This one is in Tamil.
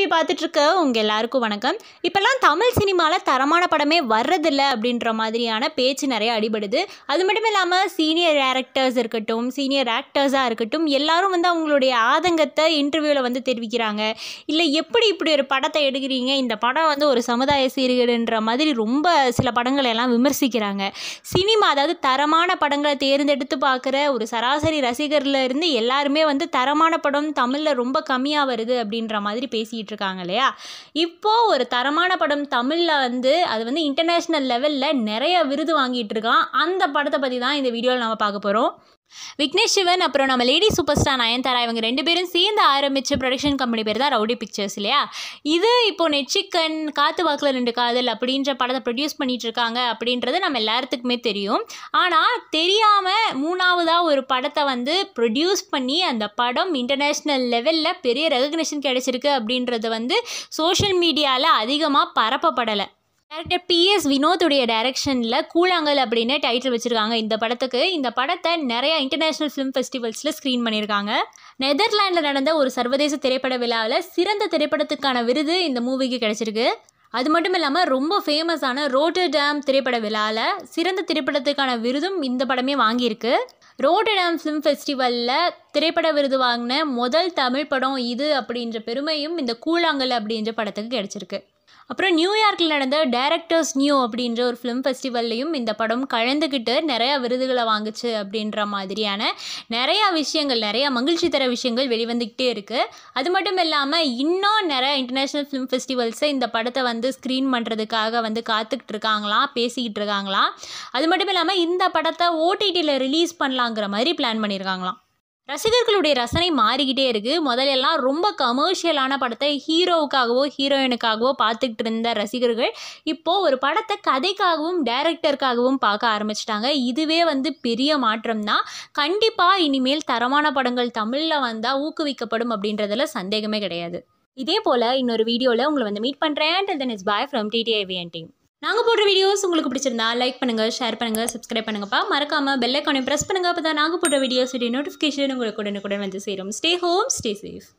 டிவி பார்த்துட்ருக்க உங்கள் எல்லாருக்கும் வணக்கம் இப்போல்லாம் தமிழ் சினிமாவில் தரமான படமே வர்றதில்ல அப்படின்ற மாதிரியான பேச்சு நிறைய அடிபடுது அது மட்டும் இல்லாமல் சீனியர் டேரக்டர்ஸ் இருக்கட்டும் சீனியர் ஆக்டர்ஸாக இருக்கட்டும் எல்லாரும் வந்து அவங்களுடைய ஆதங்கத்தை இன்டர்வியூவில் வந்து தெரிவிக்கிறாங்க இல்லை எப்படி இப்படி ஒரு படத்தை எடுக்கிறீங்க இந்த படம் வந்து ஒரு சமுதாய சீர்கேடுன்ற மாதிரி ரொம்ப சில படங்களை எல்லாம் விமர்சிக்கிறாங்க சினிமா அதாவது தரமான படங்களை தேர்ந்தெடுத்து பார்க்குற ஒரு சராசரி ரசிகர்லேருந்து எல்லாருமே வந்து தரமான படம் தமிழில் ரொம்ப கம்மியாக வருது அப்படின்ற மாதிரி பேசிட்டு பண்ணிட்டுருக்காங்க இல்லையா இப்போது ஒரு தரமான படம் தமிழில் வந்து அது வந்து இன்டர்நேஷ்னல் லெவலில் நிறைய விருது வாங்கிட்டு இருக்கான் அந்த படத்தை பற்றி தான் இந்த வீடியோவில் நம்ம பார்க்க போகிறோம் விக்னேஷ் சிவன் அப்புறம் நம்ம லேடி சூப்பர் ஸ்டார் நயன்தாரா இவங்க ரெண்டு பேரும் சேர்ந்து ஆரம்பித்த ப்ரொடக்ஷன் கம்பெனி பேர் தான் ரவுடி பிக்சர்ஸ் இல்லையா இது இப்போ நெச்சிக்கன் காத்து வாக்கில் ரெண்டு காதல் அப்படின்ற படத்தை ப்ரொடியூஸ் பண்ணிகிட்டு இருக்காங்க அப்படின்றது நம்ம எல்லாத்துக்குமே தெரியும் ஆனால் தெரியாமல் மூணாவதாக ஒரு படத்தை வந்து ப்ரொடியூஸ் பண்ணி அந்த படம் இன்டர்நேஷ்னல் லெவலில் பெரிய ரெகக்னேஷன் கிடைச்சிருக்கு அப்படின்றது வந்து சோஷியல் மீடியாவில் அதிகமாக பரப்பப்படலை டேரக்டர் பிஎஸ் வினோத்துடைய டைரக்ஷனில் கூழாங்கல் அப்படின்னு டைட்டில் வச்சுருக்காங்க இந்த படத்துக்கு இந்த படத்தை நிறையா இன்டர்நேஷ்னல் ஃபிலிம் ஃபெஸ்டிவல்ஸில் ஸ்க்ரீன் பண்ணியிருக்காங்க நெதர்லாண்டில் நடந்த ஒரு சர்வதேச திரைப்பட விழாவில் சிறந்த திரைப்படத்துக்கான விருது இந்த மூவிக்கு கிடச்சிருக்கு அது மட்டும் இல்லாமல் ரொம்ப ஃபேமஸான ரோட்டர் டேம் திரைப்பட விழாவில் சிறந்த திரைப்படத்துக்கான விருதும் இந்த படமே வாங்கியிருக்கு டேம் ஃபிலிம் ஃபெஸ்டிவலில் திரைப்பட விருது வாங்கின முதல் தமிழ் படம் இது அப்படின்ற பெருமையும் இந்த கூழாங்கல் அப்படின்ற படத்துக்கு கிடச்சிருக்கு அப்புறம் நியூயார்க்கில் நடந்த டேரக்டர்ஸ் நியூ அப்படின்ற ஒரு ஃபிலிம் ஃபெஸ்டிவல்லையும் இந்த படம் கலந்துக்கிட்டு நிறைய விருதுகளை வாங்குச்சு அப்படின்ற மாதிரியான நிறையா விஷயங்கள் நிறையா மகிழ்ச்சி தர விஷயங்கள் வெளிவந்துக்கிட்டே இருக்குது அது மட்டும் இல்லாமல் இன்னும் நிறைய இன்டர்நேஷ்னல் ஃபிலிம் ஃபெஸ்டிவல்ஸை இந்த படத்தை வந்து ஸ்க்ரீன் பண்ணுறதுக்காக வந்து காத்துக்கிட்டு இருக்காங்களாம் பேசிக்கிட்டு இருக்காங்களாம் அது மட்டும் இல்லாமல் இந்த படத்தை ஓடிடியில் ரிலீஸ் பண்ணலாங்கிற மாதிரி பிளான் பண்ணியிருக்காங்களாம் ரசிகர்களுடைய ரசனை மாறிக்கிட்டே இருக்குது முதலெல்லாம் ரொம்ப கமர்ஷியலான படத்தை ஹீரோவுக்காகவோ ஹீரோயினுக்காகவோ பார்த்துக்கிட்டு இருந்த ரசிகர்கள் இப்போது ஒரு படத்தை கதைக்காகவும் டைரக்டருக்காகவும் பார்க்க ஆரம்பிச்சிட்டாங்க இதுவே வந்து பெரிய மாற்றம் தான் கண்டிப்பாக இனிமேல் தரமான படங்கள் தமிழில் வந்தால் ஊக்குவிக்கப்படும் அப்படின்றதுல சந்தேகமே கிடையாது இதே போல் இன்னொரு வீடியோவில் உங்களை வந்து மீட் பண்ணுறேன் and then is boy from TTIVN team நாங்கள் போடுற வீடியோஸ் உங்களுக்கு பிடிச்சிருந்தா லைக் பண்ணுங்கள் ஷேர் பண்ணுங்கள் சப்ஸ்கிரைப் பண்ணுங்கப்பா மறக்காமல் பெல் ஐக்கானையும் ப்ரெஸ் பண்ணுங்கள் அப்போ தான் நாங்கள் போடுற வீடியோஸுடைய நோட்டிஃபிகேஷன் உங்களுக்கு உடனுக்குடன் வந்து சேரும் ஸ்டே ஹோம் ஸ்டே சேஃப்